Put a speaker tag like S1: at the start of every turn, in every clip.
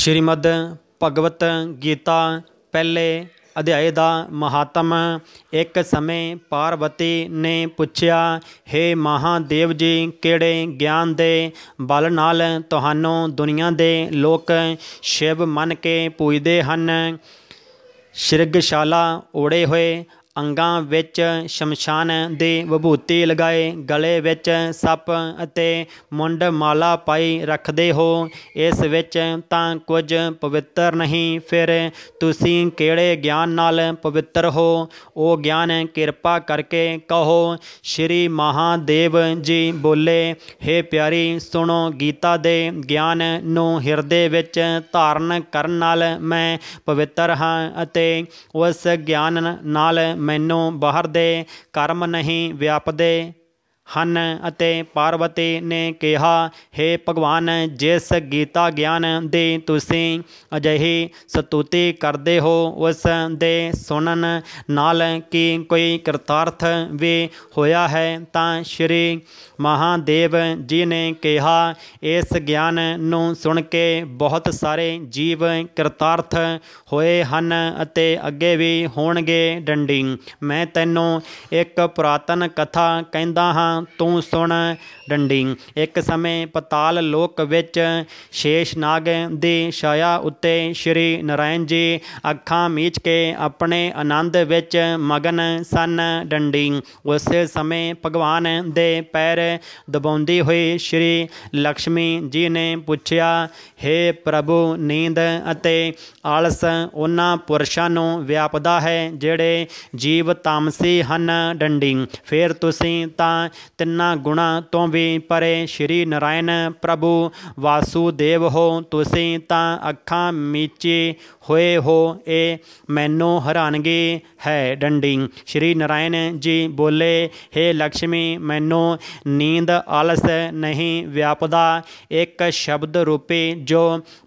S1: ਸ਼੍ਰੀਮਦ ਭਗਵਤ ਗੀਤਾ ਪਹਿਲੇ ਅਧਿਆਏ ਦਾ ਮਹਾਤਮ ਇੱਕ ਸਮੇਂ ਪਾਰਵਤੀ ਨੇ ਪੁੱਛਿਆ हे ਮਹਾਦੇਵ ਜੀ ਕਿਹੜੇ ਗਿਆਨ ਦੇ ਬਲ ਨਾਲ ਤੁਹਾਨੂੰ ਦੁਨੀਆ ਦੇ ਲੋਕ ਸ਼ਿਵ ਮੰਨ ਕੇ ਪੂਜਦੇ ਹਨ ਸ਼੍ਰਿਗਸ਼ਾਲਾ ਓੜੇ ਹੋਏ ਅੰਗਾਂ ਵਿੱਚ ਸ਼ਮਸ਼ਾਨ ਦੇ ਵਿਭੂਤੀ ਲਗਾਏ ਗਲੇ ਵਿੱਚ ਸੱਪ ਅਤੇ ਮੁੰਡ ਮਾਲਾ ਪਾਈ ਰੱਖਦੇ ਹੋ ਇਸ ਵਿੱਚ ਤਾਂ ਕੁਝ ਪਵਿੱਤਰ ਨਹੀਂ ਫਿਰ ਤੁਸੀਂ ਕਿਹੜੇ ਗਿਆਨ ਨਾਲ ਪਵਿੱਤਰ ਹੋ ਉਹ ਗਿਆਨ ਕਿਰਪਾ ਕਰਕੇ ਕਹੋ ਸ਼੍ਰੀ ਮਹਾਦੇਵ ਜੀ ਬੋਲੇ हे ਪਿਆਰੀ ਸੁਣੋ ਗੀਤਾ ਦੇ ਗਿਆਨ ਨੂੰ ਹਿਰਦੇ ਵਿੱਚ ਧਾਰਨ ਕਰਨ ਨਾਲ ਮੈਂ ਪਵਿੱਤਰ ਹਾਂ ਅਤੇ ਉਸ ਗਿਆਨ ਨਾਲ ਮੈਨੂੰ ਬਾਹਰ ਦੇ ਕਰਮ ਨਹੀਂ ਵਿਆਪਦੇ ਹਨ ਅਤੇ ਪਾਰਵਤੀ ਨੇ ਕਿਹਾ हे ਭਗਵਾਨ ਜਿਸ ਗੀਤਾ ਗਿਆਨ ਦੀ ਤੁਸੀਂ ਅਜਿਹੀ ਸਤੂਤੀ ਕਰਦੇ ਹੋ ਉਸ ਦੇ ਸੁਣਨ ਨਾਲ ਕੀ ਕੋਈ ਕਰਤਾਰਥ ਵੀ ਹੋਇਆ ਹੈ ਤਾਂ ਸ਼੍ਰੀ ਮਹਾਦੇਵ ਜੀ ਨੇ ਕਿਹਾ ਇਸ ਗਿਆਨ ਨੂੰ ਸੁਣ ਕੇ ਬਹੁਤ ਸਾਰੇ ਜੀਵ ਕਰਤਾਰਥ ਹੋਏ ਹਨ ਅਤੇ ਅੱਗੇ ਵੀ ਹੋਣਗੇ ਡੰਡੀ ਮੈਂ ਤੈਨੂੰ ਇੱਕ ਪ੍ਰਾਤਨ ਕਥਾ ਕਹਿੰਦਾ ਹਾਂ ਤੂੰ ਸੁਣ ਡੰਡੀ ਇੱਕ ਸਮੇਂ ਪਤਾਲ ਲੋਕ ਵਿੱਚ ਸ਼ੇਸ਼ਨਾਗ ਦੀ ਛਾਇਆ ਉੱਤੇ ਸ਼੍ਰੀ ਨਰਾਇਣ ਜੀ ਅੱਖਾਂ ਮੀਚ ਕੇ ਆਪਣੇ ਆਨੰਦ ਵਿੱਚ ਮਗਨ ਸਨ ਡੰਡੀ ਉਸੇ ਸਮੇਂ ਭਗਵਾਨ ਦੇ ਪੈਰ ਦਬਾਉਂਦੇ ਹੋਏ ਸ਼੍ਰੀ ਲక్ష్ਮੀ ਜੀ ਨੇ ਪੁੱਛਿਆ हे ਪ੍ਰਭੂ ਨੀਂਦ ਅਤੇ ਆਲਸ ਉਹਨਾਂ ਪੁਰਸ਼ਾਂ ਨੂੰ ਵਿਆਪਦਾ ਹੈ ਜਿਹੜੇ ਜੀਵ ਤਾਮਸੀ ਹਨ ਡੰਡੀ ਫਿਰ ਤੁਸੀਂ ਤਾਂ ਤਿੰਨਾਂ ਗੁਣਾ ਤੋਂ ਵੀ ਪਰੇ ਸ਼੍ਰੀ ਨਰਾਇਣ ਪ੍ਰਭੂ ਵਾਸੂਦੇਵ ਹੋ ਤੁਸੀਂ ਤਾਂ ਅੱਖਾਂ ਮੀਚੇ ਹੋਏ ਹੋ ਇਹ ਮੈਨੂੰ ਹੈਰਾਨਗੀ ਹੈ ਡੰਡੀ ਸ਼੍ਰੀ ਨਰਾਇਣ ਜੀ ਬੋਲੇ हे ਲక్ష్ਮੀ ਮੈਨੂੰ ਨੀਂਦ ਆਲਸ ਨਹੀਂ ਵਿਆਪਦਾ ਇੱਕ ਸ਼ਬਦ ਰੂਪੇ ਜੋ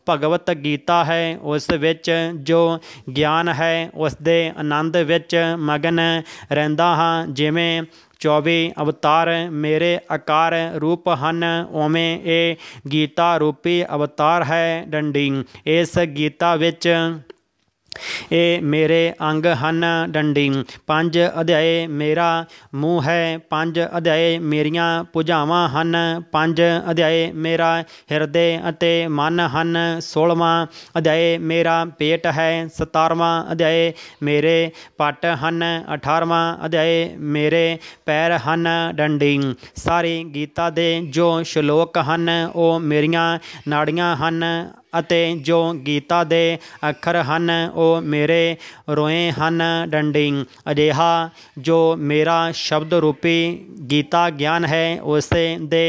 S1: ਭਗਵਤ ਗੀਤਾ ਹੈ ਉਸ ਵਿੱਚ ਜੋ ਗਿਆਨ ਹੈ ਉਸ ਦੇ ਆਨੰਦ ਵਿੱਚ ਮਗਨ ਰਹਿੰਦਾ ਹਾਂ ਜਿਵੇਂ 24 ਅਵਤਾਰ ਮੇਰੇ ਆਕਾਰ ਰੂਪ ਹਨ ਓਵੇਂ ਇਹ ਗੀਤਾ ਰੂਪੀ ਅਵਤਾਰ ਹੈ ਡੰਡਿੰਗ ਇਸ ਗੀਤਾ ਵਿੱਚ ਇਹ ਮੇਰੇ ਅੰਗ ਹਨ ਡੰਡੀ ਪੰਜ ਅਧਿਆਏ ਮੇਰਾ ਮੂੰਹ ਹੈ ਪੰਜ ਅਧਿਆਏ ਮੇਰੀਆਂ ਪੁਝਾਵਾਂ ਹਨ ਪੰਜ ਅਧਿਆਏ ਮੇਰਾ ਹਿਰਦੇ ਅਤੇ ਮਨ ਹਨ 16ਵਾਂ ਅਧਿਆਏ ਮੇਰਾ ਪੇਟ ਹੈ 17ਵਾਂ ਅਧਿਆਏ ਮੇਰੇ ਪੱਟ ਹਨ 18ਵਾਂ ਅਧਿਆਏ ਮੇਰੇ ਪੈਰ ਹਨ ਡੰਡੀ ਸਾਰੀ ਗੀਤਾ ਦੇ ਜੋ ਸ਼ਲੋਕ ਹਨ ਉਹ ਮੇਰੀਆਂ ਨਾੜੀਆਂ ਹਨ ਅਤੇ ਜੋ ਗੀਤਾ ਦੇ ਅੱਖਰ ਹਨ ਉਹ ਮੇਰੇ ਰੋਏ ਹਨ ਡੰਡਿੰਗ ਅਜਿਹਾ ਜੋ ਮੇਰਾ ਸ਼ਬਦ ਰੂਪੀ ਗੀਤਾ ਗਿਆਨ ਹੈ ਉਸੇ ਦੇ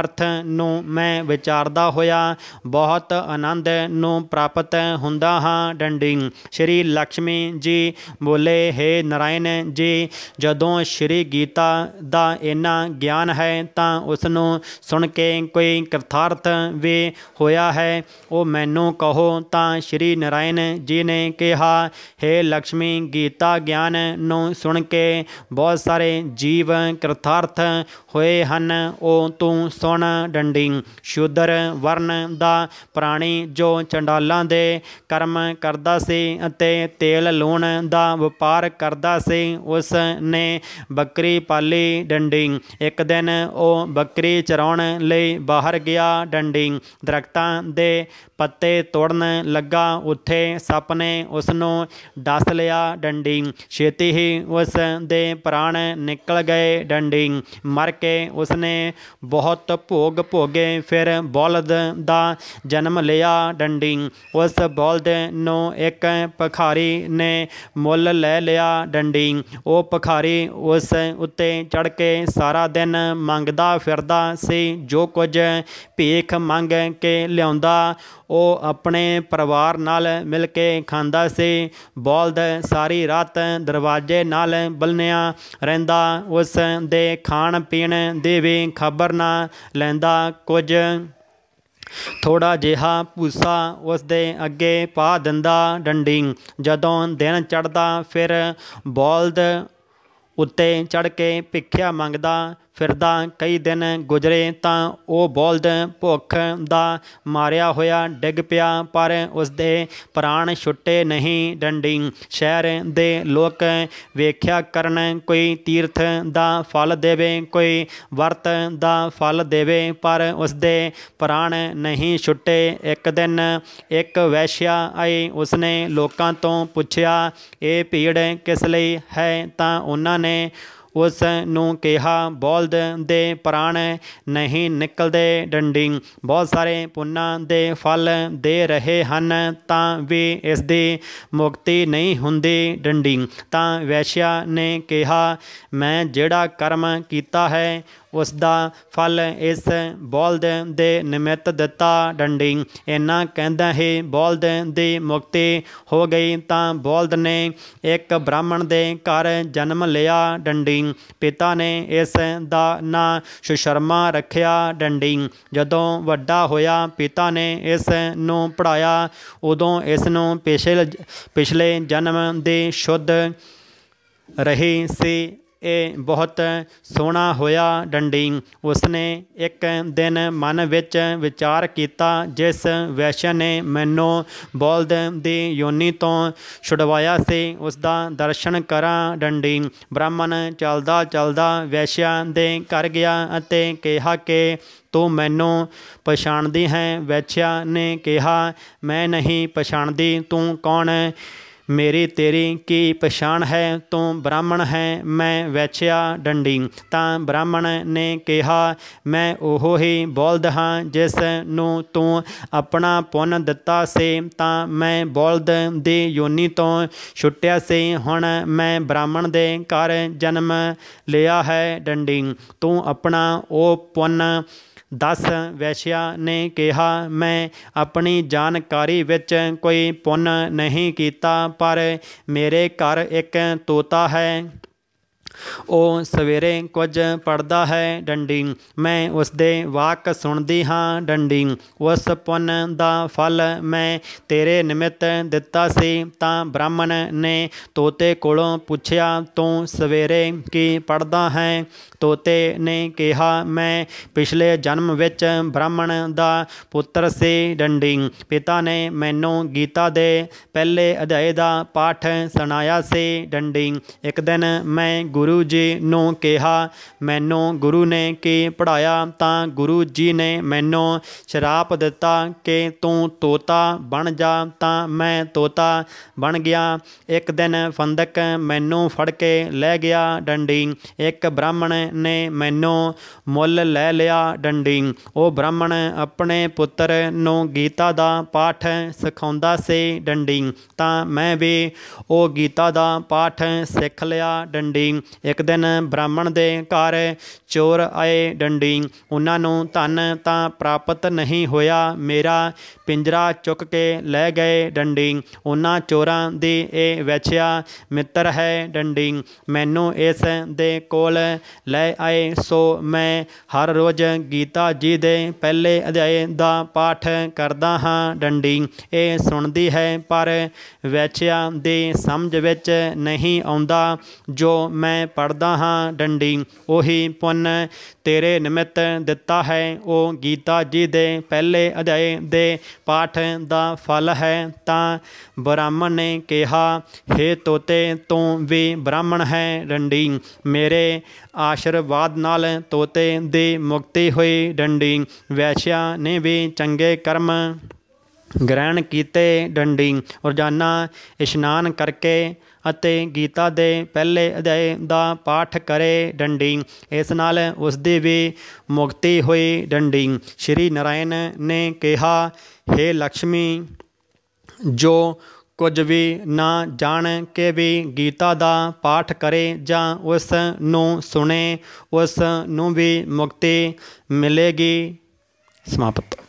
S1: ਅਰਥ ਨੂੰ ਮੈਂ ਵਿਚਾਰਦਾ ਹੋਇਆ ਬਹੁਤ ਆਨੰਦ ਨੂੰ ਪ੍ਰਾਪਤ ਹੁੰਦਾ ਹਾਂ ਡੰਡਿੰਗ ਸ਼੍ਰੀ ਲక్ష్ਮੀ ਜੀ ਬੋਲੇ ਹੈ ਨਰਾਇਣ ਜੀ ਜਦੋਂ ਸ਼੍ਰੀ ਗੀਤਾ ਦਾ ਇੰਨਾ ਗਿਆਨ ਹੈ ਤਾਂ ਉਸ ਨੂੰ ਸੁਣ ਕੇ ਕੋਈ ਕਰਤਾਰਥ ਵੀ ਹੋਇਆ ਹੈ ਉਹ ਮੈਨੂੰ ਕਹੋ ਤਾਂ ਸ਼੍ਰੀ ਨਰਾਇਣ ਜੀ ਨੇ ਕਿਹਾ हे ਲక్ష్ਮੀ ਗੀਤਾ ਗਿਆਨ ਨੂੰ ਸੁਣ ਕੇ ਬਹੁਤ ਸਾਰੇ ਜੀਵ ਕਿਰਤਾਰਥ ਹੋਏ ਹਨ ਉਹ ਤੂੰ ਸੁਣ ਡੰਡੀ ਸ਼ੂਦਰ ਵਰਨ ਦਾ ਪ੍ਰਾਣੀ ਜੋ ਚੰਡਾਲਾਂ ਦੇ ਕਰਮ ਕਰਦਾ ਸੀ ਅਤੇ ਤੇਲ ਲੂਣ ਦਾ ਵਪਾਰ ਕਰਦਾ ਸੀ ਉਸ ਨੇ ਬੱਕਰੀ ਪਾਲੀ ਡੰਡੀ ਇੱਕ ਦਿਨ ਉਹ ਬੱਕਰੀ ਚਰਾਉਣ ਲਈ ਬਾਹਰ ਗਿਆ ਡੰਡੀ ਦਰਖਤਾਂ ਦੇ ਪੱਤੇ ਤੋੜਨ ਲੱਗਾ ਉੱਥੇ ਸੱਪ ਨੇ ਉਸ ਨੂੰ ਦੱਸ ਲਿਆ ਡੰਡੀ ਛੇਤੀ ਹੀ ਉਸ ਦੇ ਪ੍ਰਾਣ ਨਿਕਲ ਗਏ ਡੰਡੀ ਮਰ ਕੇ ਉਸ ਨੇ ਬਹੁਤ ਭੋਗ ਭੋਗੇ ਫਿਰ ਬੋਲਦ ਦਾ ਜਨਮ ਲਿਆ ਡੰਡੀ ਉਸ ਬੋਲਦ ਨੂੰ ਇੱਕ ਪਖਾਰੀ ਨੇ ਮੁੱਲ ਲੈ ਲਿਆ ਡੰਡੀ ਉਹ ਪਖਾਰੀ ਉਸ ਉੱਤੇ ਚੜ ਕੇ ਸਾਰਾ ਦਿਨ ਮੰਗਦਾ ਫਿਰਦਾ ਸੀ ਜੋ ਕੁਝ ਭੇਖ ਮੰਗ ਕੇ ਲਿਆਉਂਦਾ ਉਹ ਆਪਣੇ ਪਰਿਵਾਰ ਨਾਲ ਮਿਲ ਕੇ ਖਾਂਦਾ ਸੀ ਬੋਲਦ ਸਾਰੀ ਰਾਤ ਦਰਵਾਜ਼ੇ ਨਾਲ ਬਲਨਿਆ ਰਹਿੰਦਾ ਉਸ ਦੇ ਖਾਣ ਪੀਣ ਦੀ ਵੀ ਖਬਰ ਨਾ ਲੈਂਦਾ ਕੁਝ ਥੋੜਾ ਜਿਹਾ ਪੂਸਾ ਉਸ ਦੇ ਅੱਗੇ ਪਾ ਦਿੰਦਾ ਡੰਡੀ ਜਦੋਂ ਦਿਨ ਚੜਦਾ ਫਿਰ ਬੋਲਦ ਉੱਤੇ ਚੜ ਕੇ ਭਿੱਖਿਆ ਮੰਗਦਾ ਫਿਰਦਾ ਕਈ ਦਿਨ ਗੁਜ਼ਰੇ ਤਾਂ ਉਹ ਬੋਲਦ ਭੁੱਖ ਦਾ ਮਾਰਿਆ ਹੋਇਆ ਡਿੱਗ ਪਿਆ ਪਰ ਉਸ ਦੇ ਪ੍ਰਾਣ ਛੁੱਟੇ ਨਹੀਂ ਡੰਡੀ ਸ਼ਹਿਰ ਦੇ ਲੋਕ ਵੇਖਿਆ ਕਰਨ ਕੋਈ ਤੀਰਥ ਦਾ ਫਲ ਦੇਵੇ ਕੋਈ ਵਰਤ ਦਾ ਫਲ ਦੇਵੇ ਪਰ ਉਸ ਦੇ ਪ੍ਰਾਣ ਨਹੀਂ ਛੁੱਟੇ ਇੱਕ ਦਿਨ ਇੱਕ ਵੈਸ਼ਿਆ ਆਈ ਉਸਨੇ ਲੋਕਾਂ ਤੋਂ ਪੁੱਛਿਆ ਇਹ ਭੀੜ ਕਿਸ ਲਈ ਹੈ ਤਾਂ ਉਹਨਾਂ ਨੇ ਉਸ ਨੂੰ ਕਿਹਾ ਬੋਲਦ ਦੇ ਪ੍ਰਾਣ ਨਹੀਂ ਨਿਕਲਦੇ ਡੰਡੀ ਬਹੁਤ ਸਾਰੇ ਪੁੰਨਾਂ ਦੇ ਫਲ ਦੇ ਰਹੇ ਹਨ ਤਾਂ ਵੀ ਇਸ ਦੀ ਮੁਕਤੀ ਨਹੀਂ ਹੁੰਦੀ ਡੰਡੀ ਤਾਂ ਵੈਸ਼ਿਆ ਨੇ ਕਿਹਾ ਮੈਂ ਜਿਹੜਾ ਕਰਮ ਕੀਤਾ ਹੈ ਉਸ ਦਾ ਫਲ ਇਸ ਬੋਲਦ ਦੇ ਨਿਮਿਤ ਦਿੱਤਾ ਡੰਡੀ ਇਹਨਾਂ ਕਹਿੰਦਾ ਹੈ ਬੋਲਦ ਦੀ ਮੁਕਤੀ ਹੋ ਗਈ ਤਾਂ ਬੋਲਦ ਨੇ ਇੱਕ ਬ੍ਰਾਹਮਣ ਦੇ ਘਰ ਜਨਮ ਲਿਆ ਡੰਡੀ ਪਿਤਾ ਨੇ ਇਸ ਦਾ ਨਾਂ ਸੁਸ਼ਰਮਾ ਰੱਖਿਆ ਡੰਡੀ ਜਦੋਂ ਵੱਡਾ ਹੋਇਆ ਪਿਤਾ ਨੇ ਇਸ ਨੂੰ ਪੜਾਇਆ ਉਦੋਂ ਇਸ ਨੂੰ ਪਿਛਲੇ ਪਿਛਲੇ ਜਨਮ ਦੇ ਸ਼ੁੱਧ ਰਹੀ ਸੀ ਇਹ ਬਹੁਤ ਸੋਹਣਾ ਹੋਇਆ ਡੰਡੀ ਉਸਨੇ ਇੱਕ ਦਿਨ ਮਨ ਵਿੱਚ ਵਿਚਾਰ ਕੀਤਾ ਜਿਸ ਵੈਸ਼ਨ ਨੇ ਮੈਨੂੰ ਬੋਲਦ ਦੀ ਯੋਨੀ ਤੋਂ ਛੁਡਵਾਇਆ ਸੀ ਉਸ ਦਾ ਦਰਸ਼ਨ ਕਰਾਂ ਡੰਡੀ ਬ੍ਰਾਹਮਣ ਚੱਲਦਾ ਚੱਲਦਾ ਵੈਸ਼ਿਆ ਦੇ ਕਰ ਗਿਆ ਅਤੇ ਕਿਹਾ ਕਿ ਤੂੰ ਮੈਨੂੰ ਪਛਾਣਦੀ ਹੈ ਵੈਸ਼ਿਆ ਨੇ ਕਿਹਾ ਮੈਂ ਨਹੀਂ ਪਛਾਣਦੀ ਤੂੰ ਕੌਣ ਹੈ ਮੇਰੇ ਤੇਰੀ ਕੀ ਪਛਾਣ ਹੈ ਤੂੰ ਬ੍ਰਾਹਮਣ ਹੈ ਮੈਂ ਵੈਛਿਆ ਡੰਡੀ ਤਾਂ ਬ੍ਰਾਹਮਣ ਨੇ ਕਿਹਾ ਮੈਂ ਉਹ ਹੀ ਬੋਲਦ ਹਾਂ ਜਿਸ ਨੂੰ ਤੂੰ ਆਪਣਾ ਪੁੰਨ ਦਿੱਤਾ ਸੀ ਤਾਂ ਮੈਂ ਬੋਲਦ ਦੇ ਯੋਨੀ ਤੋਂ ਛੁੱਟਿਆ ਸੀ ਹੁਣ ਮੈਂ ਬ੍ਰਾਹਮਣ ਦੇ ਘਰ ਜਨਮ ਲਿਆ ਹੈ ਡੰਡੀ ਤੂੰ ਆਪਣਾ ਉਹ ਪੁੰਨ 10 ਵੈਸ਼ਿਆ ਨੇ ਕਿਹਾ ਮੈਂ ਆਪਣੀ ਜਾਣਕਾਰੀ ਵਿੱਚ ਕੋਈ ਪੁੰਨ ਨਹੀਂ ਕੀਤਾ ਪਰ ਮੇਰੇ ਘਰ ਇੱਕ ਤੋਤਾ ਹੈ ਉਹ ਸਵੇਰੇ ਕੁਝ ਪੜਦਾ ਹੈ ਡੰਡੀ ਮੈਂ ਉਸ ਦੇ ਵਾਕ ਸੁਣਦੀ ਹਾਂ ਡੰਡੀ ਉਸ ਪੁੰਨ ਦਾ ਫਲ ਮੈਂ ਤੇਰੇ ਨਿਮਿਤ ਦਿੱਤਾ ਸੀ ਤਾਂ ਬ੍ਰਾਹਮਣ ਨੇ ਤੋਤੇ ਕੋਲੋਂ ਪੁੱਛਿਆ ਤੂੰ ਸਵੇਰੇ ਕੀ ਪੜਦਾ ਹੈ ਤੋਤੇ ਨੇ ਕਿਹਾ ਮੈਂ ਪਿਛਲੇ ਜਨਮ ਵਿੱਚ ਬ੍ਰਾਹਮਣ ਦਾ ਪੁੱਤਰ ਸੀ ਡੰਡੀ ਪਿਤਾ ਨੇ ਮੈਨੂੰ ਗੀਤਾ ਦੇ ਪਹਿਲੇ ਅਧਿਆਏ ਦਾ ਪਾਠ ਸੁਣਾਇਆ ਸੀ ਡੰਡੀ ਇੱਕ ਦਿਨ ਮੈਂ ਗੁਰੂ ਜੀ ਨੂੰ ਕਿਹਾ ਮੈਨੂੰ ਗੁਰੂ ਨੇ ਕੀ ਪੜਾਇਆ ਤਾਂ ਗੁਰੂ ਜੀ ਨੇ ਮੈਨੂੰ ਸ਼ਰਾਪ ਦਿੱਤਾ ਕਿ ਤੂੰ ਤੋਤਾ ਬਣ ਜਾ ਤਾਂ ਮੈਂ ਤੋਤਾ ਬਣ ਗਿਆ ਇੱਕ ਦਿਨ ਫੰਦਕ ਮੈਨੂੰ ਫੜ ਕੇ ਲੈ ਗਿਆ ਡੰਡੀ ਇੱਕ ਬ੍ਰਾਹਮਣ ਨੇ ਮੈਨੂੰ ਮੁੱਲ ਲੈ ਲਿਆ ਡੰਡੀ ਉਹ ਬ੍ਰਾਹਮਣ ਆਪਣੇ ਪੁੱਤਰ ਨੂੰ ਗੀਤਾ ਦਾ ਪਾਠ ਸਿਖਾਉਂਦਾ ਸੀ ਡੰਡੀ ਤਾਂ ਮੈਂ ਵੀ ਉਹ ਗੀਤਾ ਦਾ ਪਾਠ ਸਿੱਖ ਲਿਆ ਡੰਡੀ ਇੱਕ ਦਿਨ ਬ੍ਰਾਹਮਣ ਦੇ ਘਰ ਚੋਰ ਆਏ ਡੰਡੀ ਉਹਨਾਂ ਨੂੰ ਧਨ ਤਾਂ ਪ੍ਰਾਪਤ ਨਹੀਂ ਹੋਇਆ ਮੇਰਾ ਪਿੰਜਰਾ ਚੁੱਕ ਕੇ ਲੈ ਗਏ ਡੰਡੀ ਉਹਨਾਂ ਚੋਰਾਂ ਦੀ ਇਹ ਵੈਛਿਆ ਮਿੱਤਰ ਹੈ ਡੰਡੀ ਮੈਨੂੰ ਇਸ ਦੇ ਕੋਲ ਲੈ ਆਏ ਸੋ ਮੈਂ ਹਰ ਰੋਜ਼ ਗੀਤਾ ਜੀ ਦੇ ਪਹਿਲੇ ਅਧਿਆਏ ਦਾ ਪਾਠ ਕਰਦਾ ਹਾਂ ਡੰਡੀ ਇਹ ਸੁਣਦੀ ਹੈ ਪਰ ਵੈਛਿਆ ਦੇ ਸਮਝ ਵਿੱਚ ਨਹੀਂ ਆਉਂਦਾ ਜੋ ਮੈਂ ਪੜ ਤੋੜਦਾ ਹਾਂ ਡੰਡੀ ਉਹੀ ਪੁੰਨ ਤੇਰੇ ਨਿਮਿਤ ਦਿੱਤਾ ਹੈ ਉਹ ਗੀਤਾ ਜੀ ਦੇ ਪਹਿਲੇ ਅਧਿਆਏ ਦੇ ਪਾਠ ਦਾ ਫਲ ਹੈ ਤਾਂ ਬ੍ਰਾਹਮਣ ਨੇ ਕਿਹਾ हे ਤੋਤੇ ਤੂੰ ਵੀ ਬ੍ਰਾਹਮਣ ਹੈ ਡੰਡੀ ਮੇਰੇ ਆਸ਼ੀਰਵਾਦ ਨਾਲ ਤੋਤੇ ਦੀ ਮੁਕਤੀ ਹੋਈ ਡੰਡੀ ਵੈਸ਼ਿਆ ਨੇ ਵੀ ਚੰਗੇ ਕਰਮ ਗ੍ਰਹਿਣ ਕੀਤੇ ਡੰਡੀ ਰੋਜ਼ਾਨਾ ਇਸ਼ਨਾਨ ਕਰਕੇ ਅਤੇ ਗੀਤਾ ਦੇ ਪਹਿਲੇ ਅਧਿਆਏ ਦਾ ਪਾਠ ਕਰੇ ਡੰਡੀ ਇਸ ਨਾਲ ਉਸ ਦੀ ਵੀ ਮੁਕਤੀ ਹੋਈ ਡੰਡੀ ਸ਼੍ਰੀ ਨਰਾਇਣ ਨੇ ਕਿਹਾ हे ਲక్ష్ਮੀ ਜੋ ਕੁਝ ਵੀ ਨਾ ਜਾਣ ਕੇ ਵੀ ਗੀਤਾ ਦਾ ਪਾਠ ਕਰੇ ਜਾਂ ਉਸ ਨੂੰ ਸੁਣੇ ਉਸ ਨੂੰ ਵੀ ਮੁਕਤੀ ਮਿਲੇਗੀ ਸਮਾਪਤ